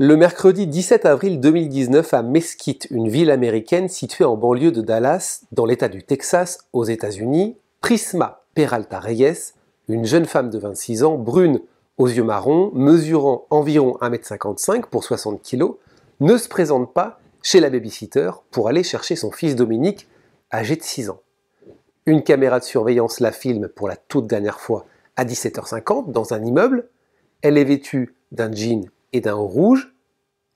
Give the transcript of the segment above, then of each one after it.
Le mercredi 17 avril 2019 à Mesquite, une ville américaine située en banlieue de Dallas, dans l'État du Texas, aux États-Unis, Prisma Peralta Reyes, une jeune femme de 26 ans, brune, aux yeux marrons, mesurant environ 1m55 pour 60 kg, ne se présente pas chez la babysitter pour aller chercher son fils Dominique, âgé de 6 ans. Une caméra de surveillance la filme pour la toute dernière fois à 17h50 dans un immeuble. Elle est vêtue d'un jean et d'un rouge,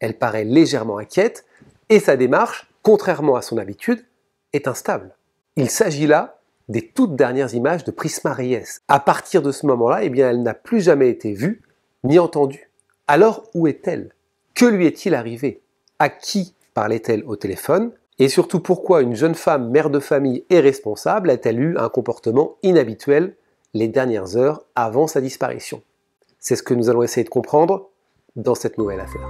elle paraît légèrement inquiète et sa démarche, contrairement à son habitude, est instable. Il s'agit là des toutes dernières images de Prisma Reyes. À partir de ce moment-là, eh bien, elle n'a plus jamais été vue ni entendue. Alors où est-elle Que lui est-il arrivé À qui parlait-elle au téléphone Et surtout pourquoi une jeune femme, mère de famille et responsable, a-t-elle eu un comportement inhabituel les dernières heures avant sa disparition C'est ce que nous allons essayer de comprendre dans cette nouvelle affaire.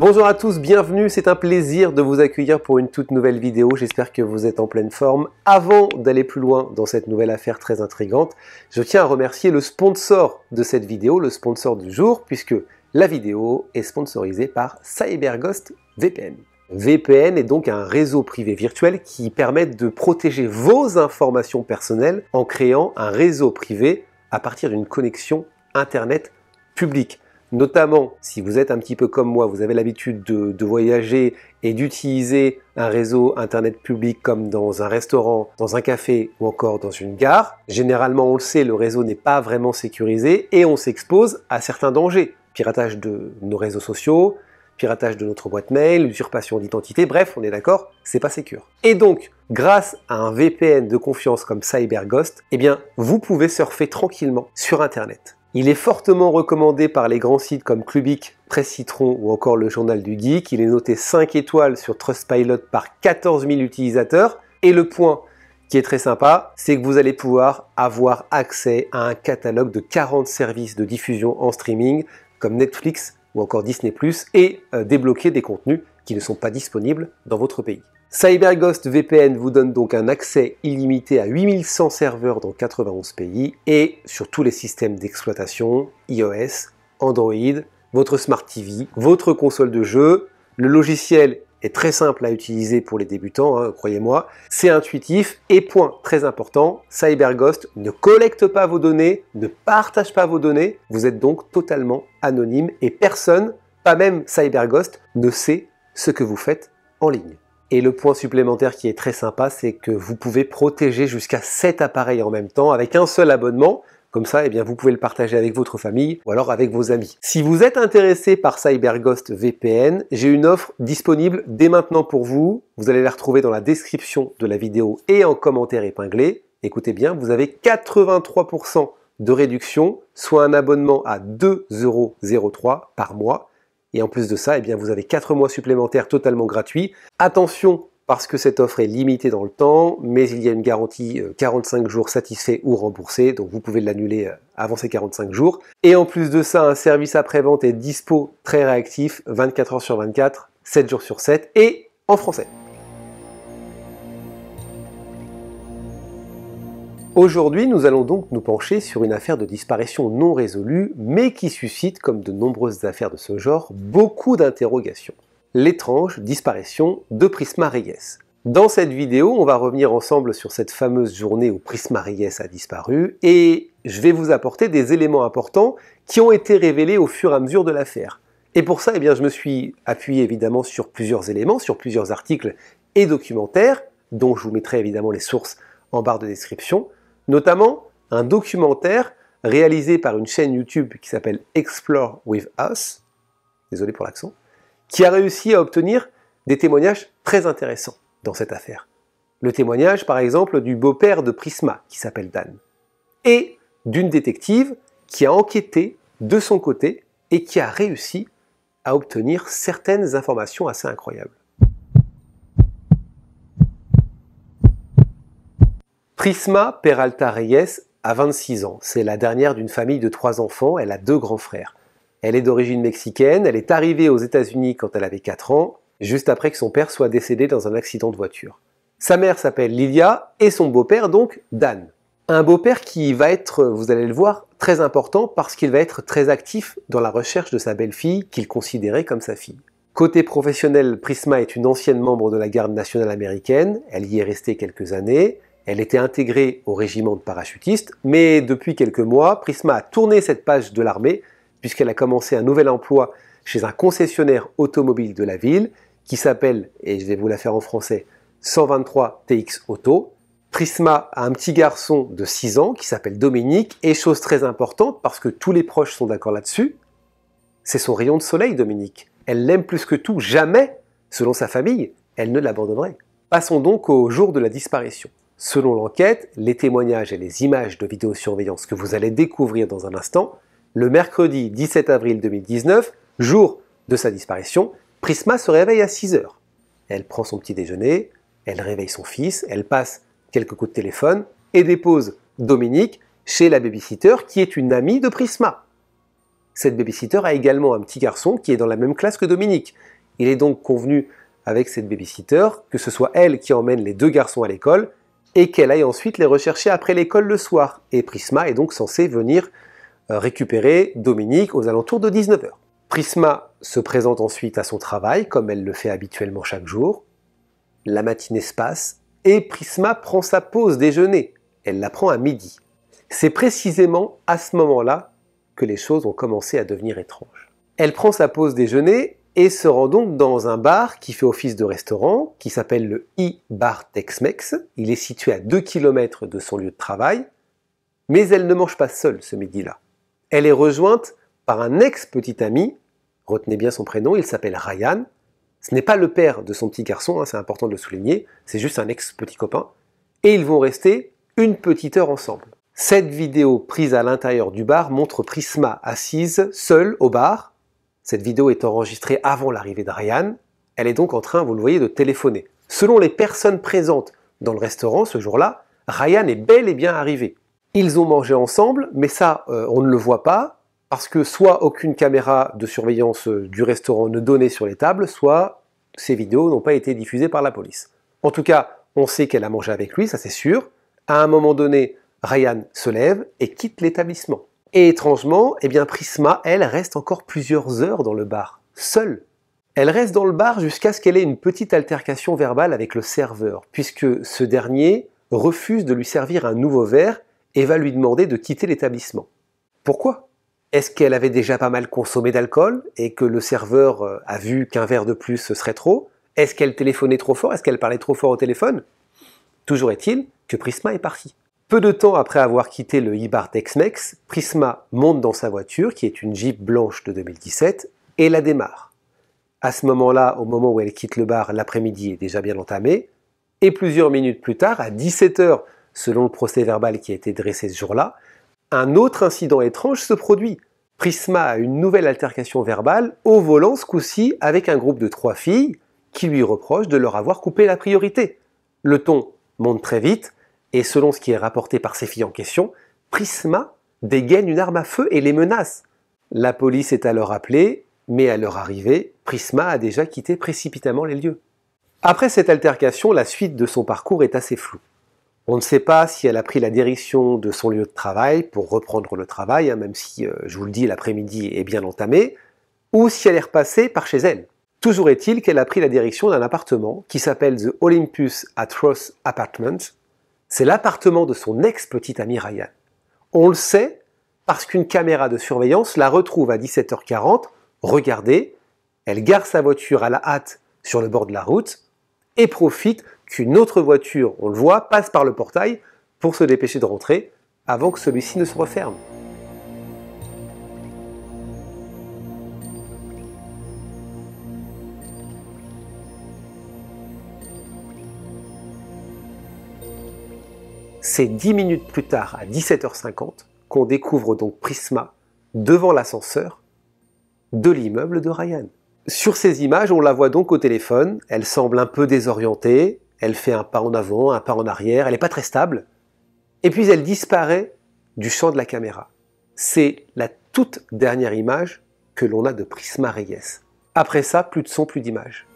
Bonjour à tous, bienvenue, c'est un plaisir de vous accueillir pour une toute nouvelle vidéo, j'espère que vous êtes en pleine forme. Avant d'aller plus loin dans cette nouvelle affaire très intrigante, je tiens à remercier le sponsor de cette vidéo, le sponsor du jour, puisque la vidéo est sponsorisée par CyberGhost VPN. VPN est donc un réseau privé virtuel qui permet de protéger vos informations personnelles en créant un réseau privé à partir d'une connexion Internet publique. Notamment, si vous êtes un petit peu comme moi, vous avez l'habitude de, voyager et d'utiliser un réseau Internet public comme dans un restaurant, dans un café ou encore dans une gare. Généralement, on le sait, le réseau n'est pas vraiment sécurisé et on s'expose à certains dangers. Piratage de nos réseaux sociaux, piratage de notre boîte mail, usurpation d'identité, bref, on est d'accord, c'est pas sécur. Et donc, grâce à un VPN de confiance comme CyberGhost, eh bien, vous pouvez surfer tranquillement sur Internet. Il est fortement recommandé par les grands sites comme Clubic, Presse Citron ou encore le Journal du Geek. Il est noté 5 étoiles sur Trustpilot par 14 000 utilisateurs. Et le point qui est très sympa, c'est que vous allez pouvoir avoir accès à un catalogue de 40 services de diffusion en streaming comme Netflix ou encore Disney ⁇ et euh, débloquer des contenus qui ne sont pas disponibles dans votre pays. CyberGhost VPN vous donne donc un accès illimité à 8100 serveurs dans 91 pays et sur tous les systèmes d'exploitation, iOS, Android, votre Smart TV, votre console de jeu. Le logiciel est très simple à utiliser pour les débutants, hein, croyez-moi. C'est intuitif et point très important, CyberGhost ne collecte pas vos données, ne partage pas vos données. Vous êtes donc totalement anonyme et personne, pas même CyberGhost, ne sait ce que vous faites en ligne. Et le point supplémentaire qui est très sympa, c'est que vous pouvez protéger jusqu'à 7 appareils en même temps avec un seul abonnement. Comme ça, eh bien, vous pouvez le partager avec votre famille ou alors avec vos amis. Si vous êtes intéressé par CyberGhost VPN, j'ai une offre disponible dès maintenant pour vous. Vous allez la retrouver dans la description de la vidéo et en commentaire épinglé. Écoutez bien, vous avez 83% de réduction, soit un abonnement à 2,03€ par mois et en plus de ça, eh bien, vous avez 4 mois supplémentaires totalement gratuits. Attention, parce que cette offre est limitée dans le temps, mais il y a une garantie 45 euh, jours satisfait ou remboursé, donc vous pouvez l'annuler euh, avant ces 45 jours. Et en plus de ça, un service après-vente est dispo, très réactif, 24 heures sur 24, 7 jours sur 7, et en français. Aujourd'hui, nous allons donc nous pencher sur une affaire de disparition non résolue, mais qui suscite, comme de nombreuses affaires de ce genre, beaucoup d'interrogations. L'étrange disparition de Prisma Reyes. Dans cette vidéo, on va revenir ensemble sur cette fameuse journée où Prisma Reyes a disparu, et je vais vous apporter des éléments importants qui ont été révélés au fur et à mesure de l'affaire. Et pour ça, eh bien, je me suis appuyé évidemment sur plusieurs éléments, sur plusieurs articles et documentaires, dont je vous mettrai évidemment les sources en barre de description, notamment un documentaire réalisé par une chaîne YouTube qui s'appelle Explore with Us, désolé pour l'accent, qui a réussi à obtenir des témoignages très intéressants dans cette affaire. Le témoignage, par exemple, du beau-père de Prisma, qui s'appelle Dan, et d'une détective qui a enquêté de son côté et qui a réussi à obtenir certaines informations assez incroyables. Prisma Peralta Reyes a 26 ans. C'est la dernière d'une famille de trois enfants. Elle a deux grands frères. Elle est d'origine mexicaine. Elle est arrivée aux États-Unis quand elle avait 4 ans, juste après que son père soit décédé dans un accident de voiture. Sa mère s'appelle Lilia et son beau-père donc Dan. Un beau-père qui va être, vous allez le voir, très important parce qu'il va être très actif dans la recherche de sa belle-fille qu'il considérait comme sa fille. Côté professionnel, Prisma est une ancienne membre de la garde nationale américaine, elle y est restée quelques années, elle était intégrée au régiment de parachutistes, mais depuis quelques mois, Prisma a tourné cette page de l'armée, puisqu'elle a commencé un nouvel emploi chez un concessionnaire automobile de la ville, qui s'appelle, et je vais vous la faire en français, 123 TX Auto. Prisma a un petit garçon de 6 ans qui s'appelle Dominique, et chose très importante, parce que tous les proches sont d'accord là-dessus, c'est son rayon de soleil, Dominique. Elle l'aime plus que tout, jamais, selon sa famille, elle ne l'abandonnerait. Passons donc au jour de la disparition. Selon l'enquête, les témoignages et les images de vidéosurveillance que vous allez découvrir dans un instant, le mercredi 17 avril 2019, jour de sa disparition, Prisma se réveille à 6 heures. Elle prend son petit déjeuner, elle réveille son fils, elle passe quelques coups de téléphone et dépose Dominique chez la babysitter qui est une amie de Prisma. Cette babysitter a également un petit garçon qui est dans la même classe que Dominique. Il est donc convenu avec cette babysitter que ce soit elle qui emmène les deux garçons à l'école et qu'elle aille ensuite les rechercher après l'école le soir. Et Prisma est donc censée venir euh, récupérer Dominique aux alentours de 19h. Prisma se présente ensuite à son travail, comme elle le fait habituellement chaque jour. La matinée se passe, et Prisma prend sa pause déjeuner. Elle la prend à midi. C'est précisément à ce moment-là que les choses ont commencé à devenir étranges. Elle prend sa pause déjeuner et se rend donc dans un bar qui fait office de restaurant, qui s'appelle le e-bar Tex-Mex. Il est situé à 2 km de son lieu de travail, mais elle ne mange pas seule ce midi-là. Elle est rejointe par un ex-petit ami, retenez bien son prénom, il s'appelle Ryan. Ce n'est pas le père de son petit garçon, hein, c'est important de le souligner, c'est juste un ex-petit copain. Et ils vont rester une petite heure ensemble. Cette vidéo prise à l'intérieur du bar montre Prisma assise seule au bar, cette vidéo est enregistrée avant l'arrivée de Ryan, Elle est donc en train, vous le voyez, de téléphoner. Selon les personnes présentes dans le restaurant ce jour-là, Ryan est bel et bien arrivé. Ils ont mangé ensemble, mais ça, euh, on ne le voit pas, parce que soit aucune caméra de surveillance euh, du restaurant ne donnait sur les tables, soit ces vidéos n'ont pas été diffusées par la police. En tout cas, on sait qu'elle a mangé avec lui, ça c'est sûr. À un moment donné, Ryan se lève et quitte l'établissement. Et étrangement, eh bien Prisma, elle, reste encore plusieurs heures dans le bar, seule. Elle reste dans le bar jusqu'à ce qu'elle ait une petite altercation verbale avec le serveur, puisque ce dernier refuse de lui servir un nouveau verre et va lui demander de quitter l'établissement. Pourquoi Est-ce qu'elle avait déjà pas mal consommé d'alcool et que le serveur euh, a vu qu'un verre de plus ce serait trop Est-ce qu'elle téléphonait trop fort Est-ce qu'elle parlait trop fort au téléphone Toujours est-il que Prisma est partie. Peu de temps après avoir quitté le e-bar Tex-Mex, Prisma monte dans sa voiture, qui est une Jeep blanche de 2017, et la démarre. À ce moment-là, au moment où elle quitte le bar, l'après-midi est déjà bien entamé, et plusieurs minutes plus tard, à 17h, selon le procès verbal qui a été dressé ce jour-là, un autre incident étrange se produit. Prisma a une nouvelle altercation verbale, au volant ce coup-ci, avec un groupe de trois filles, qui lui reprochent de leur avoir coupé la priorité. Le ton monte très vite, et selon ce qui est rapporté par ces filles en question, Prisma dégaine une arme à feu et les menace. La police est alors appelée, mais à leur arrivée, Prisma a déjà quitté précipitamment les lieux. Après cette altercation, la suite de son parcours est assez floue. On ne sait pas si elle a pris la direction de son lieu de travail pour reprendre le travail, hein, même si, euh, je vous le dis, l'après-midi est bien entamé, ou si elle est repassée par chez elle. Toujours est-il qu'elle a pris la direction d'un appartement qui s'appelle The Olympus Atros Apartment, c'est l'appartement de son ex-petit ami Ryan. On le sait parce qu'une caméra de surveillance la retrouve à 17h40. Regardez, elle gare sa voiture à la hâte sur le bord de la route et profite qu'une autre voiture, on le voit, passe par le portail pour se dépêcher de rentrer avant que celui-ci ne se referme. C'est 10 minutes plus tard, à 17h50, qu'on découvre donc Prisma devant l'ascenseur de l'immeuble de Ryan. Sur ces images, on la voit donc au téléphone, elle semble un peu désorientée, elle fait un pas en avant, un pas en arrière, elle n'est pas très stable, et puis elle disparaît du champ de la caméra. C'est la toute dernière image que l'on a de Prisma Reyes. Après ça, plus de son, plus d'images.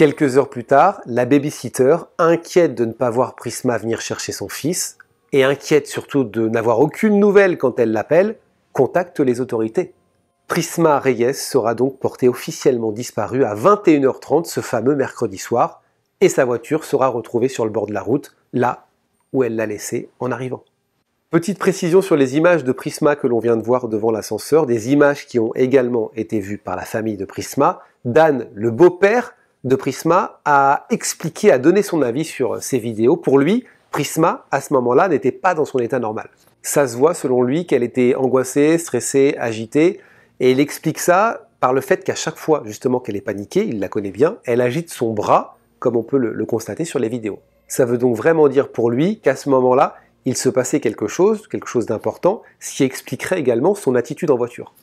Quelques heures plus tard, la babysitter, inquiète de ne pas voir Prisma venir chercher son fils, et inquiète surtout de n'avoir aucune nouvelle quand elle l'appelle, contacte les autorités. Prisma Reyes sera donc portée officiellement disparue à 21h30 ce fameux mercredi soir, et sa voiture sera retrouvée sur le bord de la route, là où elle l'a laissée en arrivant. Petite précision sur les images de Prisma que l'on vient de voir devant l'ascenseur, des images qui ont également été vues par la famille de Prisma. Dan, le beau-père, de Prisma a expliqué, a donné son avis sur euh, ces vidéos. Pour lui, Prisma, à ce moment-là, n'était pas dans son état normal. Ça se voit, selon lui, qu'elle était angoissée, stressée, agitée, et il explique ça par le fait qu'à chaque fois, justement, qu'elle est paniquée, il la connaît bien, elle agite son bras, comme on peut le, le constater sur les vidéos. Ça veut donc vraiment dire pour lui qu'à ce moment-là, il se passait quelque chose, quelque chose d'important, ce qui expliquerait également son attitude en voiture.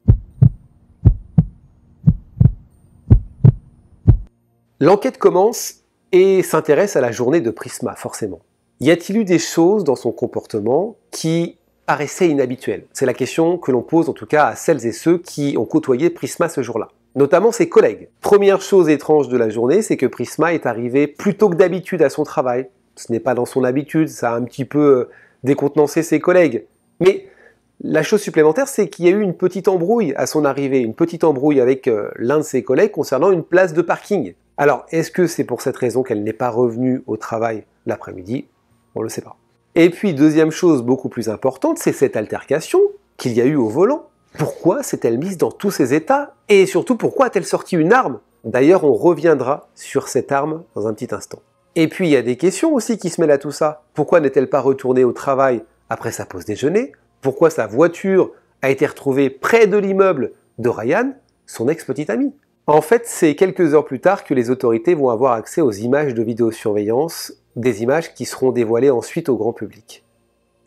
L'enquête commence et s'intéresse à la journée de Prisma, forcément. Y a-t-il eu des choses dans son comportement qui paraissaient inhabituelles C'est la question que l'on pose en tout cas à celles et ceux qui ont côtoyé Prisma ce jour-là notamment ses collègues. Première chose étrange de la journée, c'est que Prisma est arrivé plutôt que d'habitude à son travail. Ce n'est pas dans son habitude, ça a un petit peu euh, décontenancé ses collègues. Mais la chose supplémentaire, c'est qu'il y a eu une petite embrouille à son arrivée, une petite embrouille avec euh, l'un de ses collègues concernant une place de parking. Alors, est-ce que c'est pour cette raison qu'elle n'est pas revenue au travail l'après-midi On ne le sait pas. Et puis, deuxième chose beaucoup plus importante, c'est cette altercation qu'il y a eu au volant. Pourquoi s'est-elle mise dans tous ces états Et surtout, pourquoi a-t-elle sorti une arme D'ailleurs, on reviendra sur cette arme dans un petit instant. Et puis, il y a des questions aussi qui se mêlent à tout ça. Pourquoi n'est-elle pas retournée au travail après sa pause déjeuner Pourquoi sa voiture a été retrouvée près de l'immeuble de Ryan, son ex-petite amie en fait, c'est quelques heures plus tard que les autorités vont avoir accès aux images de vidéosurveillance, des images qui seront dévoilées ensuite au grand public.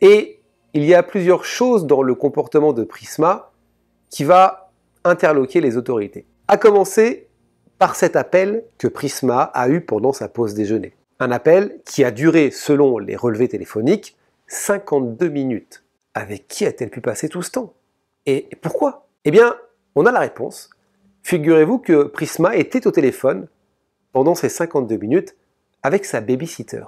Et il y a plusieurs choses dans le comportement de Prisma qui va interloquer les autorités. À commencer par cet appel que Prisma a eu pendant sa pause déjeuner. Un appel qui a duré, selon les relevés téléphoniques, 52 minutes. Avec qui a-t-elle pu passer tout ce temps Et pourquoi Eh bien, on a la réponse Figurez-vous que Prisma était au téléphone pendant ces 52 minutes avec sa babysitter.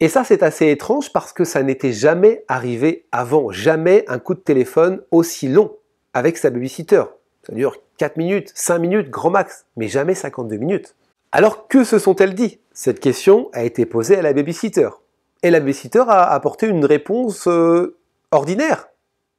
Et ça, c'est assez étrange parce que ça n'était jamais arrivé avant, jamais un coup de téléphone aussi long avec sa babysitter. Ça dure 4 minutes, 5 minutes, grand max, mais jamais 52 minutes. Alors que se sont-elles dit Cette question a été posée à la babysitter. Et la babysitter a apporté une réponse euh, ordinaire.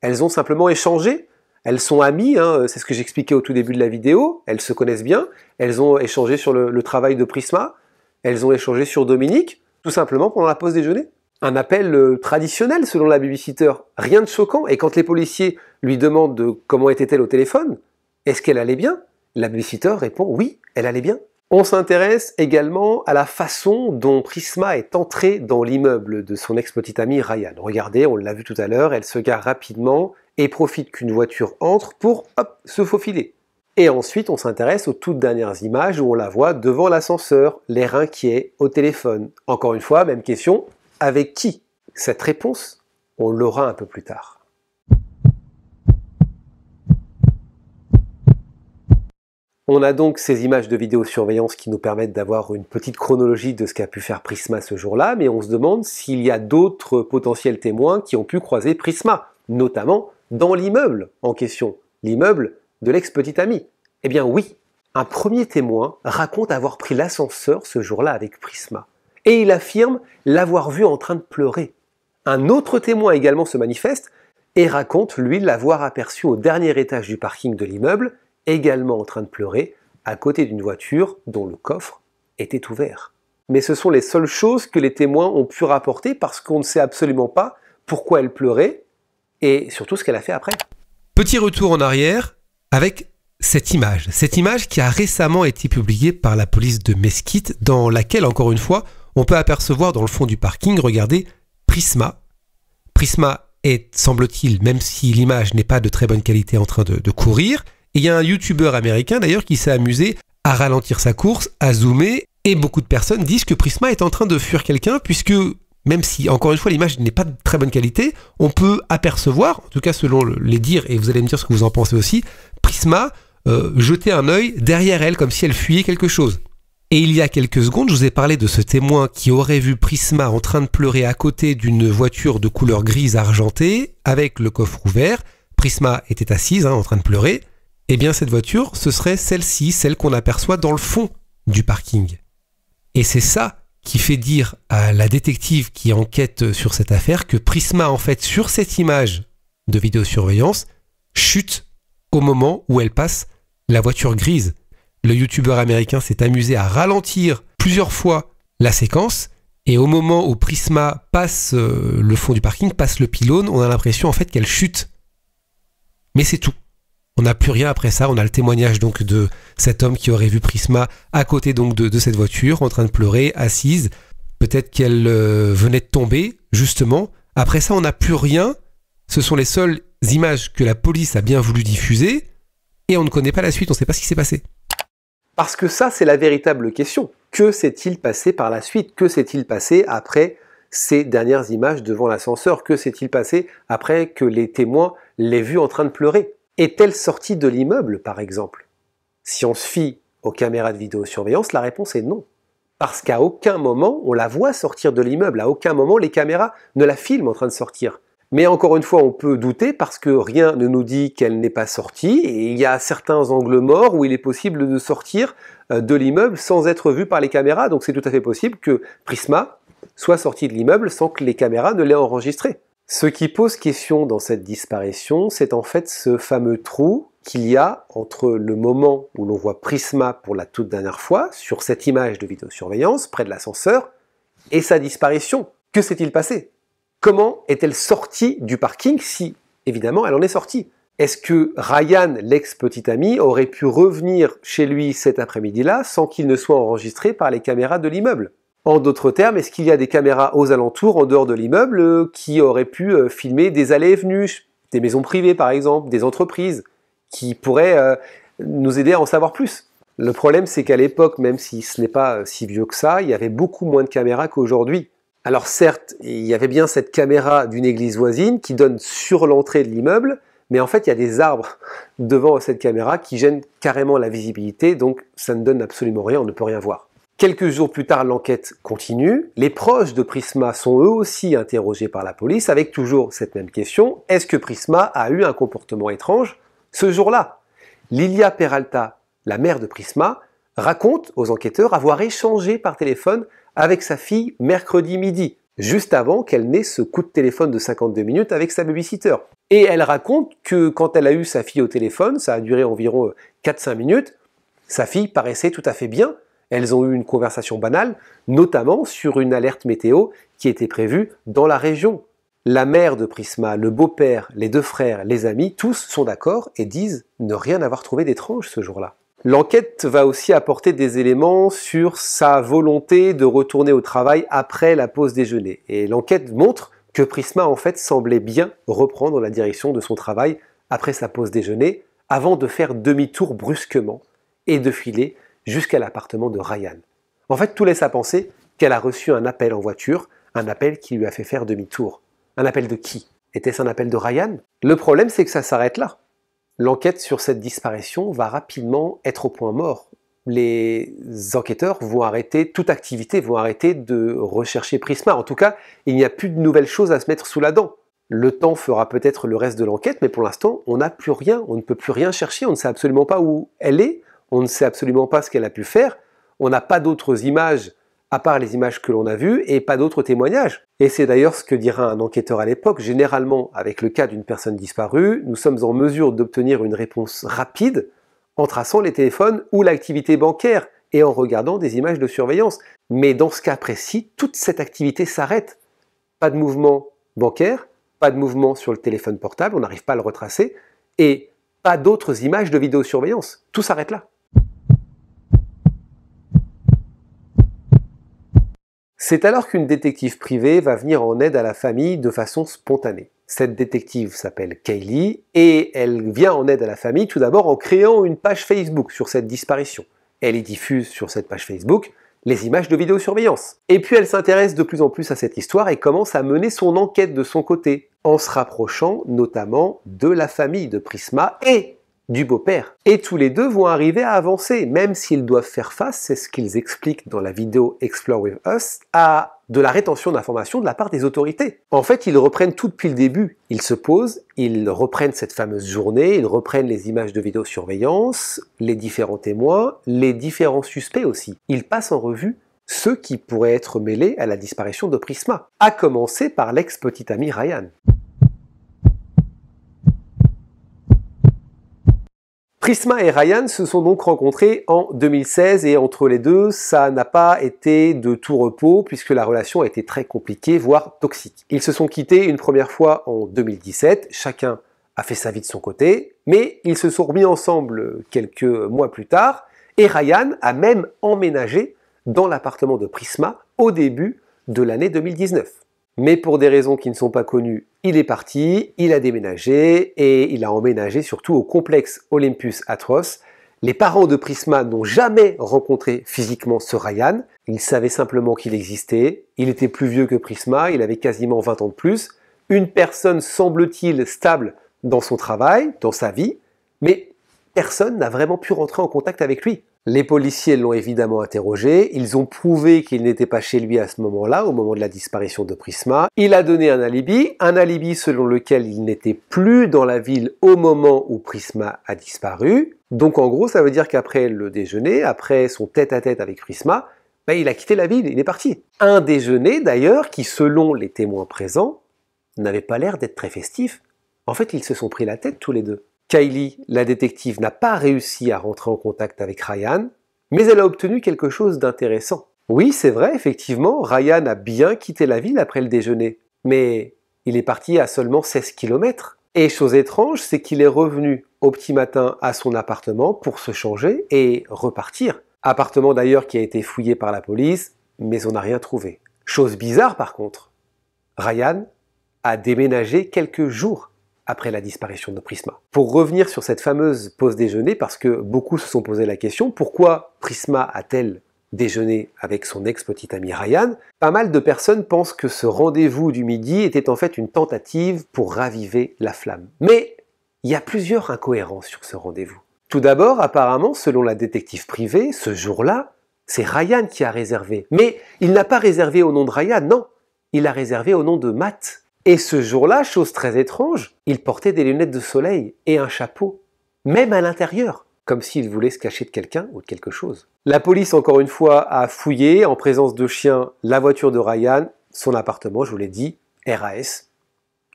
Elles ont simplement échangé elles sont amies, hein, c'est ce que j'expliquais au tout début de la vidéo, elles se connaissent bien, elles ont échangé sur le, travail de Prisma, elles ont échangé sur Dominique, tout simplement pendant la pause déjeuner. Un appel euh, traditionnel selon la babysitter, rien de choquant, et quand les policiers lui demandent de comment était-elle au téléphone, est-ce qu'elle allait bien La babysitter répond oui, elle allait bien. On s'intéresse également à la façon dont Prisma est entrée dans l'immeuble de son ex-petite amie Ryan. Regardez, on l'a vu tout à l'heure, elle se gare rapidement, et profite qu'une voiture entre pour hop, se faufiler. Et ensuite, on s'intéresse aux toutes dernières images où on la voit devant l'ascenseur, l'air inquiet, au téléphone. Encore une fois, même question, avec qui Cette réponse, on l'aura un peu plus tard. On a donc ces images de vidéosurveillance qui nous permettent d'avoir une petite chronologie de ce qu'a pu faire Prisma ce jour-là, mais on se demande s'il y a d'autres potentiels témoins qui ont pu croiser Prisma, notamment dans l'immeuble en question, l'immeuble de l'ex-petite amie Eh bien oui, un premier témoin raconte avoir pris l'ascenseur ce jour-là avec Prisma, et il affirme l'avoir vu en train de pleurer. Un autre témoin également se manifeste et raconte lui l'avoir aperçu au dernier étage du parking de l'immeuble, également en train de pleurer, à côté d'une voiture dont le coffre était ouvert. Mais ce sont les seules choses que les témoins ont pu rapporter parce qu'on ne sait absolument pas pourquoi elle pleurait, et surtout ce qu'elle a fait après. Petit retour en arrière avec cette image. Cette image qui a récemment été publiée par la police de Mesquite, dans laquelle, encore une fois, on peut apercevoir dans le fond du parking, regardez, Prisma. Prisma est, semble-t-il, même si l'image n'est pas de très bonne qualité, en train de, courir. il y a un YouTuber américain d'ailleurs qui s'est amusé à ralentir sa course, à zoomer, et beaucoup de personnes disent que Prisma est en train de fuir quelqu'un, puisque même si, encore une fois, l'image n'est pas de très bonne qualité, on peut apercevoir, en tout cas selon les dires, et vous allez me dire ce que vous en pensez aussi, Prisma euh, jetait jeter un œil derrière elle comme si elle fuyait quelque chose. Et il y a quelques secondes, je vous ai parlé de ce témoin qui aurait vu Prisma en train de pleurer à côté d'une voiture de couleur grise argentée, avec le coffre ouvert. Prisma était assise, hein, en train de pleurer. Eh bien, cette voiture, ce serait celle-ci, celle qu'on aperçoit dans le fond du parking. Et c'est ça qui fait dire à la détective qui enquête sur cette affaire que Prisma, en fait, sur cette image de vidéosurveillance, chute au moment où elle passe la voiture grise. Le youtubeur américain s'est amusé à ralentir plusieurs fois la séquence et au moment où Prisma passe euh, le fond du parking, passe le pylône, on a l'impression en fait qu'elle chute. Mais c'est tout. On n'a plus rien après ça. On a le témoignage donc de cet homme qui aurait vu Prisma à côté donc de, cette voiture, en train de pleurer, assise. Peut-être qu'elle euh, venait de tomber, justement. Après ça, on n'a plus rien. Ce sont les seules images que la police a bien voulu diffuser. Et on ne connaît pas la suite, on ne sait pas ce qui s'est passé. Parce que ça, c'est la véritable question. Que s'est-il passé par la suite Que s'est-il passé après ces dernières images devant l'ascenseur Que s'est-il passé après que les témoins l'aient vu en train de pleurer est-elle sortie de l'immeuble, par exemple Si on se fie aux caméras de vidéosurveillance, la réponse est non. Parce qu'à aucun moment on la voit sortir de l'immeuble, à aucun moment les caméras ne la filment en train de sortir. Mais encore une fois, on peut douter parce que rien ne nous dit qu'elle n'est pas sortie et il y a certains angles morts où il est possible de sortir euh, de l'immeuble sans être vu par les caméras. Donc c'est tout à fait possible que Prisma soit sortie de l'immeuble sans que les caméras ne l'aient enregistrée. Ce qui pose question dans cette disparition, c'est en fait ce fameux trou qu'il y a entre le moment où l'on voit Prisma pour la toute dernière fois sur cette image de vidéosurveillance près de l'ascenseur et sa disparition. Que s'est-il passé Comment est-elle sortie du parking si, évidemment, elle en est sortie Est-ce que Ryan, l'ex-petit ami, aurait pu revenir chez lui cet après-midi-là sans qu'il ne soit enregistré par les caméras de l'immeuble en d'autres termes, est-ce qu'il y a des caméras aux alentours, en dehors de l'immeuble, qui auraient pu euh, filmer des allées et venues, des maisons privées par exemple, des entreprises, qui pourraient euh, nous aider à en savoir plus Le problème, c'est qu'à l'époque, même si ce n'est pas euh, si vieux que ça, il y avait beaucoup moins de caméras qu'aujourd'hui. Alors certes, il y avait bien cette caméra d'une église voisine qui donne sur l'entrée de l'immeuble, mais en fait, il y a des arbres devant cette caméra qui gênent carrément la visibilité, donc ça ne donne absolument rien, on ne peut rien voir. Quelques jours plus tard, l'enquête continue. Les proches de Prisma sont eux aussi interrogés par la police avec toujours cette même question. Est-ce que Prisma a eu un comportement étrange ce jour-là Lilia Peralta, la mère de Prisma, raconte aux enquêteurs avoir échangé par téléphone avec sa fille mercredi midi, juste avant qu'elle n'ait ce coup de téléphone de 52 minutes avec sa babysitter. Et elle raconte que quand elle a eu sa fille au téléphone, ça a duré environ 4-5 euh, minutes, sa fille paraissait tout à fait bien, elles ont eu une conversation banale, notamment sur une alerte météo qui était prévue dans la région. La mère de Prisma, le beau-père, les deux frères, les amis, tous sont d'accord et disent ne rien avoir trouvé d'étrange ce jour-là. L'enquête va aussi apporter des éléments sur sa volonté de retourner au travail après la pause déjeuner. Et l'enquête montre que Prisma en fait semblait bien reprendre la direction de son travail après sa pause déjeuner, avant de faire demi-tour brusquement et de filer jusqu'à l'appartement de Ryan. En fait, tout laisse à penser qu'elle a reçu un appel en voiture, un appel qui lui a fait faire demi-tour. Un appel de qui Était-ce un appel de Ryan Le problème, c'est que ça s'arrête là. L'enquête sur cette disparition va rapidement être au point mort. Les enquêteurs vont arrêter toute activité, vont arrêter de rechercher Prisma. En tout cas, il n'y a plus de nouvelles choses à se mettre sous la dent. Le temps fera peut-être le reste de l'enquête, mais pour l'instant, on n'a plus rien, on ne peut plus rien chercher, on ne sait absolument pas où elle est, on ne sait absolument pas ce qu'elle a pu faire. On n'a pas d'autres images à part les images que l'on a vues et pas d'autres témoignages. Et c'est d'ailleurs ce que dira un enquêteur à l'époque. Généralement, avec le cas d'une personne disparue, nous sommes en mesure d'obtenir une réponse rapide en traçant les téléphones ou l'activité bancaire et en regardant des images de surveillance. Mais dans ce cas précis, toute cette activité s'arrête. Pas de mouvement bancaire, pas de mouvement sur le téléphone portable, on n'arrive pas à le retracer, et pas d'autres images de vidéosurveillance. Tout s'arrête là. C'est alors qu'une détective privée va venir en aide à la famille de façon spontanée. Cette détective s'appelle Kaylee et elle vient en aide à la famille tout d'abord en créant une page Facebook sur cette disparition. Elle y diffuse sur cette page Facebook les images de vidéosurveillance. Et puis elle s'intéresse de plus en plus à cette histoire et commence à mener son enquête de son côté, en se rapprochant notamment de la famille de Prisma et du beau-père. Et tous les deux vont arriver à avancer, même s'ils doivent faire face, c'est ce qu'ils expliquent dans la vidéo Explore with Us, à de la rétention d'informations de la part des autorités. En fait, ils reprennent tout depuis le début. Ils se posent, ils reprennent cette fameuse journée, ils reprennent les images de vidéosurveillance, les différents témoins, les différents suspects aussi. Ils passent en revue ceux qui pourraient être mêlés à la disparition de Prisma, à commencer par l'ex-petite amie Ryan. Prisma et Ryan se sont donc rencontrés en 2016 et entre les deux, ça n'a pas été de tout repos puisque la relation a été très compliquée, voire toxique. Ils se sont quittés une première fois en 2017, chacun a fait sa vie de son côté, mais ils se sont remis ensemble quelques mois plus tard et Ryan a même emménagé dans l'appartement de Prisma au début de l'année 2019 mais pour des raisons qui ne sont pas connues, il est parti, il a déménagé et il a emménagé surtout au complexe Olympus Atros. Les parents de Prisma n'ont jamais rencontré physiquement ce Ryan, ils savaient simplement qu'il existait, il était plus vieux que Prisma, il avait quasiment 20 ans de plus, une personne semble-t-il stable dans son travail, dans sa vie, mais personne n'a vraiment pu rentrer en contact avec lui. Les policiers l'ont évidemment interrogé, ils ont prouvé qu'il n'était pas chez lui à ce moment-là, au moment de la disparition de Prisma. Il a donné un alibi, un alibi selon lequel il n'était plus dans la ville au moment où Prisma a disparu. Donc en gros, ça veut dire qu'après le déjeuner, après son tête-à-tête avec Prisma, bah, il a quitté la ville, il est parti. Un déjeuner d'ailleurs qui, selon les témoins présents, n'avait pas l'air d'être très festif. En fait, ils se sont pris la tête tous les deux. Kylie, la détective, n'a pas réussi à rentrer en contact avec Ryan, mais elle a obtenu quelque chose d'intéressant. Oui, c'est vrai, effectivement, Ryan a bien quitté la ville après le déjeuner, mais il est parti à seulement 16 km. Et chose étrange, c'est qu'il est revenu au petit matin à son appartement pour se changer et repartir. Appartement d'ailleurs qui a été fouillé par la police, mais on n'a rien trouvé. Chose bizarre par contre, Ryan a déménagé quelques jours après la disparition de Prisma. Pour revenir sur cette fameuse pause déjeuner, parce que beaucoup se sont posé la question, pourquoi Prisma a-t-elle déjeuné avec son ex-petite amie Ryan Pas mal de personnes pensent que ce rendez-vous du midi était en fait une tentative pour raviver la flamme. Mais il y a plusieurs incohérences sur ce rendez-vous. Tout d'abord, apparemment, selon la détective privée, ce jour-là, c'est Ryan qui a réservé. Mais il n'a pas réservé au nom de Ryan, non. Il a réservé au nom de Matt, et ce jour-là, chose très étrange, il portait des lunettes de soleil et un chapeau, même à l'intérieur, comme s'il voulait se cacher de quelqu'un ou de quelque chose. La police, encore une fois, a fouillé en présence de chiens la voiture de Ryan, son appartement, je vous l'ai dit, RAS.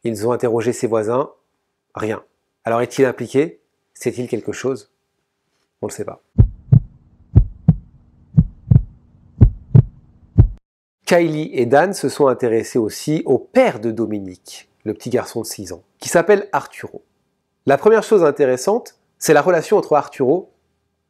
Ils ont interrogé ses voisins, rien. Alors est-il impliqué cest il quelque chose On ne le sait pas. Kylie et Dan se sont intéressés aussi au père de Dominique, le petit garçon de 6 ans, qui s'appelle Arturo. La première chose intéressante, c'est la relation entre Arturo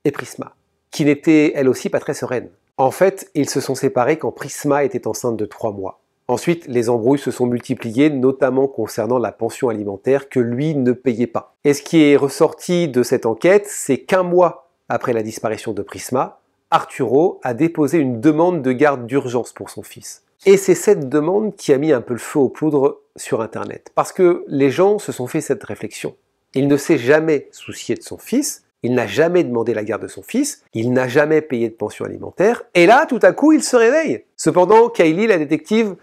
et Prisma, qui n'était elle aussi pas très sereine. En fait, ils se sont séparés quand Prisma était enceinte de 3 mois. Ensuite, les embrouilles se sont multipliées, notamment concernant la pension alimentaire que lui ne payait pas. Et ce qui est ressorti de cette enquête, c'est qu'un mois après la disparition de Prisma, Arturo a déposé une demande de garde d'urgence pour son fils. Et c'est cette demande qui a mis un peu le feu aux poudres sur Internet. Parce que les gens se sont fait cette réflexion. Il ne s'est jamais soucié de son fils, il n'a jamais demandé la garde de son fils, il n'a jamais payé de pension alimentaire, et là, tout à coup, il se réveille. Cependant, Kylie, la détective,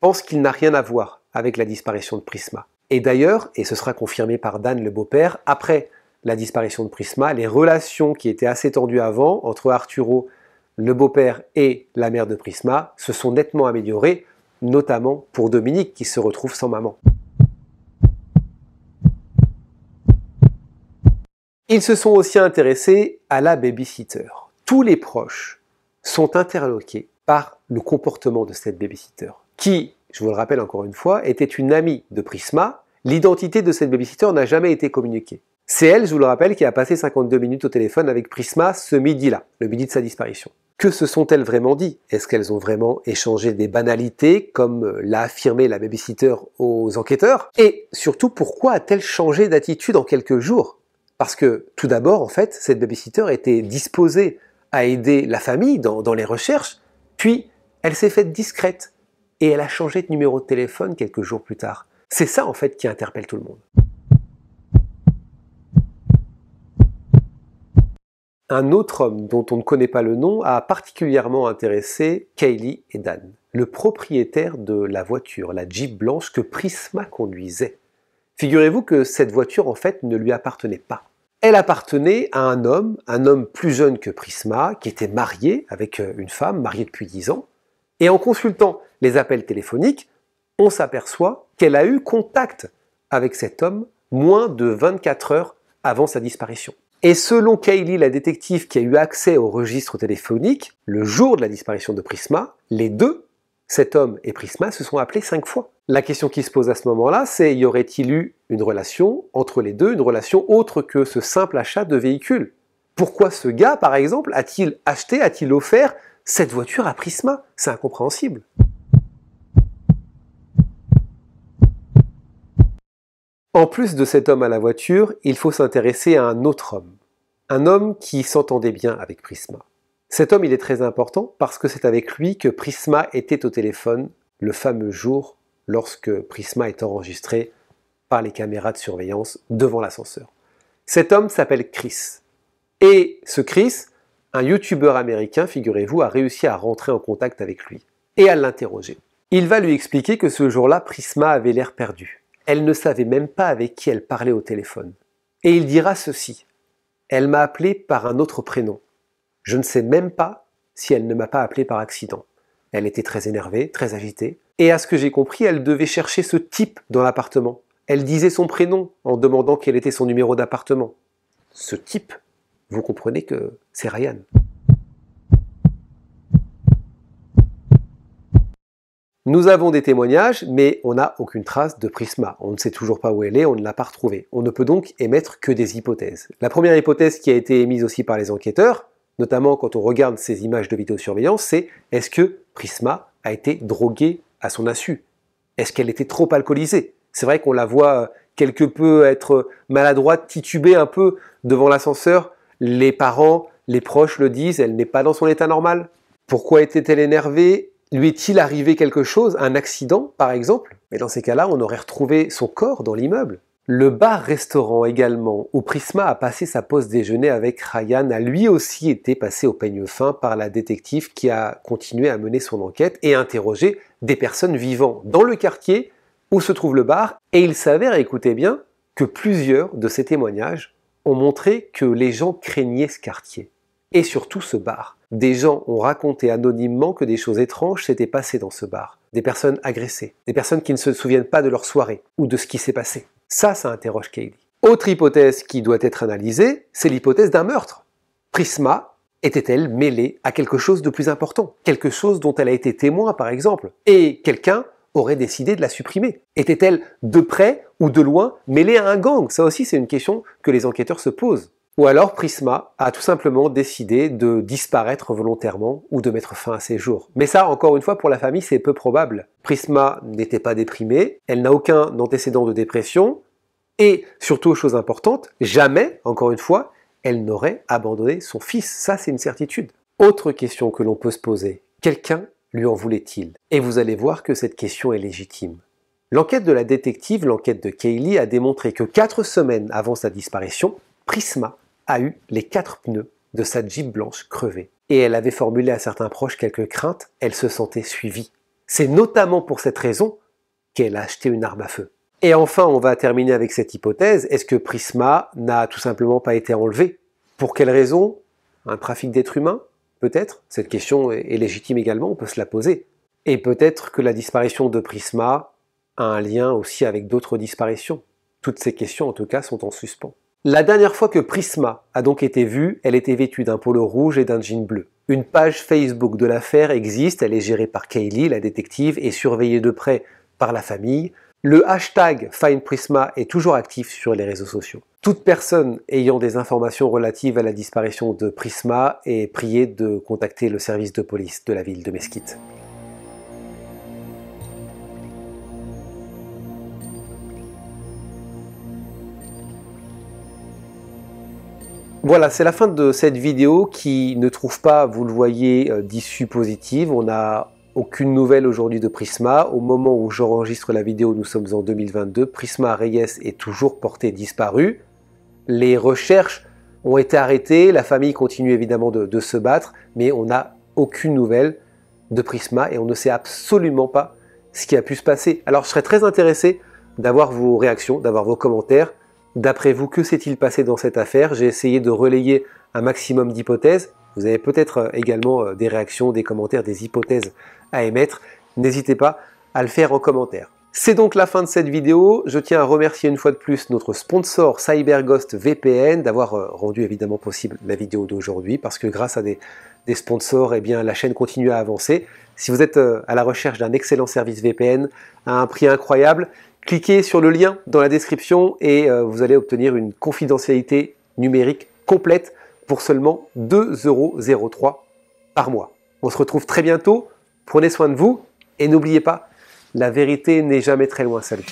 pense qu'il n'a rien à voir avec la disparition de Prisma. Et d'ailleurs, et ce sera confirmé par Dan le beau-père, après la disparition de Prisma, les relations qui étaient assez tendues avant entre Arturo, le beau-père et la mère de Prisma, se sont nettement améliorées, notamment pour Dominique qui se retrouve sans maman. Ils se sont aussi intéressés à la babysitter. Tous les proches sont interloqués par le comportement de cette babysitter, qui, je vous le rappelle encore une fois, était une amie de Prisma. L'identité de cette babysitter n'a jamais été communiquée. C'est elle, je vous le rappelle, qui a passé 52 minutes au téléphone avec Prisma ce midi-là, le midi de sa disparition. Que se sont-elles vraiment dit Est-ce qu'elles ont vraiment échangé des banalités, comme l'a affirmé la babysitter aux enquêteurs Et surtout, pourquoi a-t-elle changé d'attitude en quelques jours Parce que, tout d'abord, en fait, cette babysitter était disposée à aider la famille dans, dans les recherches, puis elle s'est faite discrète, et elle a changé de numéro de téléphone quelques jours plus tard. C'est ça, en fait, qui interpelle tout le monde. Un autre homme dont on ne connaît pas le nom a particulièrement intéressé Kaylee et Dan, le propriétaire de la voiture, la Jeep blanche que Prisma conduisait. Figurez-vous que cette voiture en fait ne lui appartenait pas. Elle appartenait à un homme, un homme plus jeune que Prisma, qui était marié avec euh, une femme, mariée depuis 10 ans, et en consultant les appels téléphoniques, on s'aperçoit qu'elle a eu contact avec cet homme moins de 24 heures avant sa disparition. Et selon Kaylee, la détective qui a eu accès au registre téléphonique, le jour de la disparition de Prisma, les deux, cet homme et Prisma, se sont appelés cinq fois. La question qui se pose à ce moment-là, c'est y aurait-il eu une relation entre les deux, une relation autre que ce simple achat de véhicule Pourquoi ce gars, par exemple, a-t-il acheté, a-t-il offert cette voiture à Prisma C'est incompréhensible. En plus de cet homme à la voiture, il faut s'intéresser à un autre homme. Un homme qui s'entendait bien avec Prisma. Cet homme, il est très important parce que c'est avec lui que Prisma était au téléphone le fameux jour lorsque Prisma est enregistré par les caméras de surveillance devant l'ascenseur. Cet homme s'appelle Chris. Et ce Chris, un youtubeur américain, figurez-vous, a réussi à rentrer en contact avec lui et à l'interroger. Il va lui expliquer que ce jour-là, Prisma avait l'air perdu. Elle ne savait même pas avec qui elle parlait au téléphone. Et il dira ceci. Elle m'a appelé par un autre prénom. Je ne sais même pas si elle ne m'a pas appelé par accident. Elle était très énervée, très agitée. Et à ce que j'ai compris, elle devait chercher ce type dans l'appartement. Elle disait son prénom en demandant quel était son numéro d'appartement. Ce type, vous comprenez que c'est Ryan. Nous avons des témoignages, mais on n'a aucune trace de Prisma. On ne sait toujours pas où elle est, on ne l'a pas retrouvée. On ne peut donc émettre que des hypothèses. La première hypothèse qui a été émise aussi par les enquêteurs, notamment quand on regarde ces images de vidéosurveillance, c'est est-ce que Prisma a été droguée à son insu Est-ce qu'elle était trop alcoolisée C'est vrai qu'on la voit euh, quelque peu être maladroite, titubée un peu devant l'ascenseur. Les parents, les proches le disent, elle n'est pas dans son état normal. Pourquoi était-elle énervée lui est-il arrivé quelque chose, un accident par exemple Mais dans ces cas-là, on aurait retrouvé son corps dans l'immeuble. Le bar-restaurant également, où Prisma a passé sa pause déjeuner avec Ryan, a lui aussi été passé au peigne fin par la détective qui a continué à mener son enquête et interrogé des personnes vivant dans le quartier où se trouve le bar. Et il s'avère, écoutez bien, que plusieurs de ces témoignages ont montré que les gens craignaient ce quartier et surtout ce bar. Des gens ont raconté anonymement que des choses étranges s'étaient passées dans ce bar. Des personnes agressées, des personnes qui ne se souviennent pas de leur soirée ou de ce qui s'est passé. Ça, ça interroge Kaylee. Autre hypothèse qui doit être analysée, c'est l'hypothèse d'un meurtre. Prisma était-elle mêlée à quelque chose de plus important Quelque chose dont elle a été témoin, par exemple Et quelqu'un aurait décidé de la supprimer Était-elle de près ou de loin mêlée à un gang Ça aussi, c'est une question que les enquêteurs se posent. Ou alors Prisma a tout simplement décidé de disparaître volontairement ou de mettre fin à ses jours. Mais ça, encore une fois, pour la famille, c'est peu probable. Prisma n'était pas déprimée, elle n'a aucun antécédent de dépression, et surtout, chose importante, jamais, encore une fois, elle n'aurait abandonné son fils. Ça, c'est une certitude. Autre question que l'on peut se poser, quelqu'un lui en voulait-il Et vous allez voir que cette question est légitime. L'enquête de la détective, l'enquête de Kaylee, a démontré que 4 semaines avant sa disparition, Prisma a eu les quatre pneus de sa Jeep blanche crevés. Et elle avait formulé à certains proches quelques craintes, elle se sentait suivie. C'est notamment pour cette raison qu'elle a acheté une arme à feu. Et enfin, on va terminer avec cette hypothèse, est-ce que Prisma n'a tout simplement pas été enlevé Pour quelle raison Un trafic d'êtres humains Peut-être Cette question est légitime également, on peut se la poser. Et peut-être que la disparition de Prisma a un lien aussi avec d'autres disparitions. Toutes ces questions, en tout cas, sont en suspens. La dernière fois que Prisma a donc été vue, elle était vêtue d'un polo rouge et d'un jean bleu. Une page Facebook de l'affaire existe, elle est gérée par Kaylee, la détective, et surveillée de près par la famille. Le hashtag FindPrisma est toujours actif sur les réseaux sociaux. Toute personne ayant des informations relatives à la disparition de Prisma est priée de contacter le service de police de la ville de Mesquite. Voilà, c'est la fin de cette vidéo qui ne trouve pas, vous le voyez, euh, d'issue positive. On n'a aucune nouvelle aujourd'hui de Prisma. Au moment où j'enregistre la vidéo, nous sommes en 2022. Prisma Reyes est toujours porté disparu. Les recherches ont été arrêtées. La famille continue évidemment de, de se battre, mais on n'a aucune nouvelle de Prisma et on ne sait absolument pas ce qui a pu se passer. Alors je serais très intéressé d'avoir vos réactions, d'avoir vos commentaires. D'après vous, que s'est-il passé dans cette affaire J'ai essayé de relayer un maximum d'hypothèses. Vous avez peut-être euh, également euh, des réactions, des commentaires, des hypothèses à émettre. N'hésitez pas à le faire en commentaire. C'est donc la fin de cette vidéo. Je tiens à remercier une fois de plus notre sponsor CyberGhost VPN d'avoir euh, rendu évidemment possible la vidéo d'aujourd'hui parce que grâce à des, sponsors, eh bien, la chaîne continue à avancer. Si vous êtes à la recherche d'un excellent service VPN à un prix incroyable Cliquez sur le lien dans la description et euh, vous allez obtenir une confidentialité numérique complète pour seulement 2,03€ par mois. On se retrouve très bientôt, prenez soin de vous et n'oubliez pas, la vérité n'est jamais très loin, salut